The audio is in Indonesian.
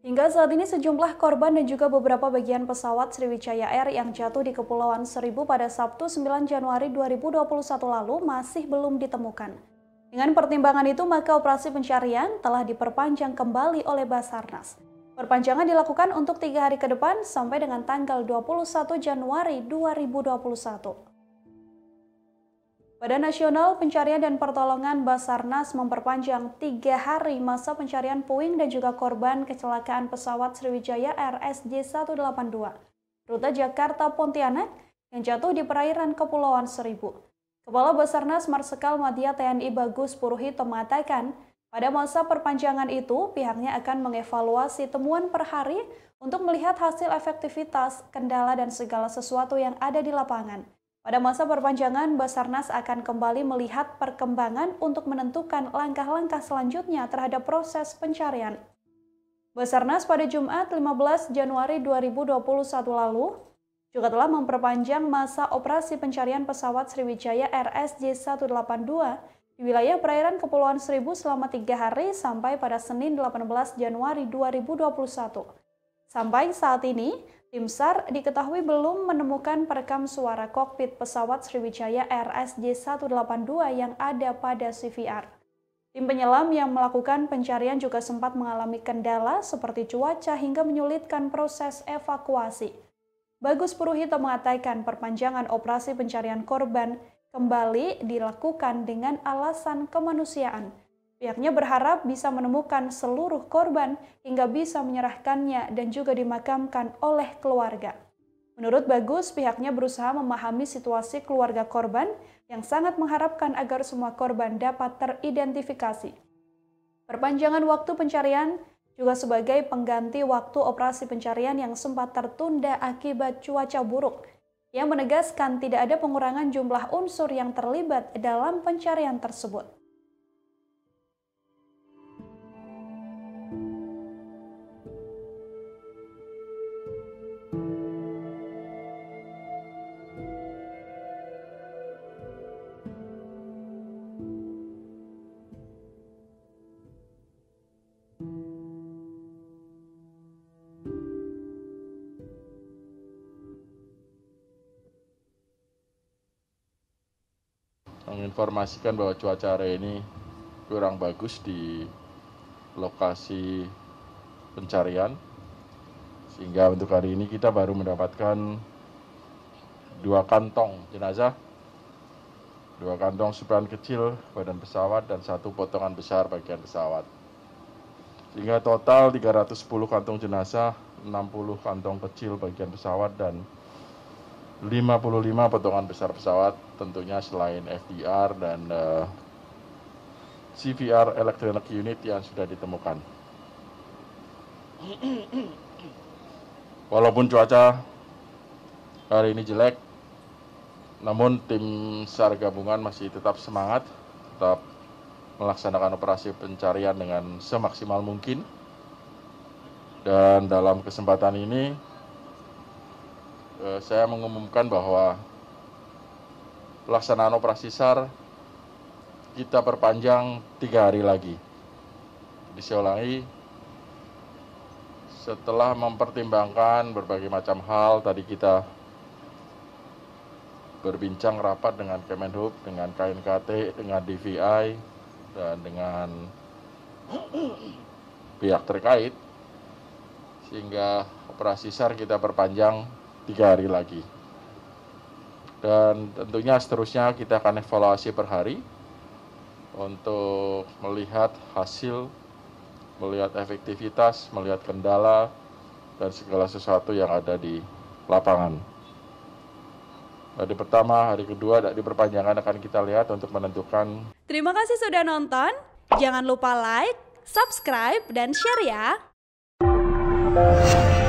Hingga saat ini sejumlah korban dan juga beberapa bagian pesawat Sriwijaya Air yang jatuh di Kepulauan Seribu pada Sabtu 9 Januari 2021 lalu masih belum ditemukan. Dengan pertimbangan itu, maka operasi pencarian telah diperpanjang kembali oleh Basarnas. Perpanjangan dilakukan untuk tiga hari ke depan sampai dengan tanggal 21 Januari 2021. Badan Nasional Pencarian dan Pertolongan Basarnas memperpanjang tiga hari masa pencarian puing dan juga korban kecelakaan pesawat Sriwijaya RSJ 182 rute Jakarta Pontianak yang jatuh di perairan Kepulauan Seribu. Kepala Basarnas Marsikal Madya TNI Bagus Puruhito mengatakan, pada masa perpanjangan itu pihaknya akan mengevaluasi temuan per hari untuk melihat hasil efektivitas, kendala, dan segala sesuatu yang ada di lapangan. Pada masa perpanjangan, Basarnas akan kembali melihat perkembangan untuk menentukan langkah-langkah selanjutnya terhadap proses pencarian. Basarnas pada Jumat 15 Januari 2021 lalu juga telah memperpanjang masa operasi pencarian pesawat Sriwijaya RSJ-182 di wilayah perairan Kepulauan Seribu selama tiga hari sampai pada Senin 18 Januari 2021. Sampai saat ini, tim SAR diketahui belum menemukan perekam suara kokpit pesawat Sriwijaya RSJ-182 yang ada pada CVR. Tim penyelam yang melakukan pencarian juga sempat mengalami kendala seperti cuaca hingga menyulitkan proses evakuasi. Bagus Puruhito mengatakan perpanjangan operasi pencarian korban kembali dilakukan dengan alasan kemanusiaan – Pihaknya berharap bisa menemukan seluruh korban hingga bisa menyerahkannya dan juga dimakamkan oleh keluarga. Menurut Bagus, pihaknya berusaha memahami situasi keluarga korban yang sangat mengharapkan agar semua korban dapat teridentifikasi. Perpanjangan waktu pencarian juga sebagai pengganti waktu operasi pencarian yang sempat tertunda akibat cuaca buruk, yang menegaskan tidak ada pengurangan jumlah unsur yang terlibat dalam pencarian tersebut. informasikan bahwa cuaca hari ini kurang bagus di lokasi pencarian sehingga untuk hari ini kita baru mendapatkan dua kantong jenazah dua kantong sebagian kecil badan pesawat dan satu potongan besar bagian pesawat sehingga total 310 kantong jenazah 60 kantong kecil bagian pesawat dan 55 potongan besar pesawat tentunya selain FDR dan uh, eh, CVR electronic unit yang sudah ditemukan. Walaupun cuaca hari ini jelek, namun tim SAR gabungan masih tetap semangat, tetap melaksanakan operasi pencarian dengan semaksimal mungkin. Dan dalam kesempatan ini Eh, saya mengumumkan bahwa pelaksanaan operasi SAR kita perpanjang tiga hari lagi. Disiolahi setelah mempertimbangkan berbagai macam hal, tadi kita berbincang rapat dengan Kemenhub, dengan KNKT, dengan DVI, dan dengan pihak terkait, sehingga operasi SAR kita perpanjang tiga hari lagi. Dan tentunya seterusnya kita akan evaluasi per hari untuk melihat hasil, melihat efektivitas, melihat kendala, dan segala sesuatu yang ada di lapangan. Hari pertama, hari kedua, dan perpanjangan akan kita lihat untuk menentukan. Terima kasih sudah nonton. Jangan lupa like, subscribe, dan share ya.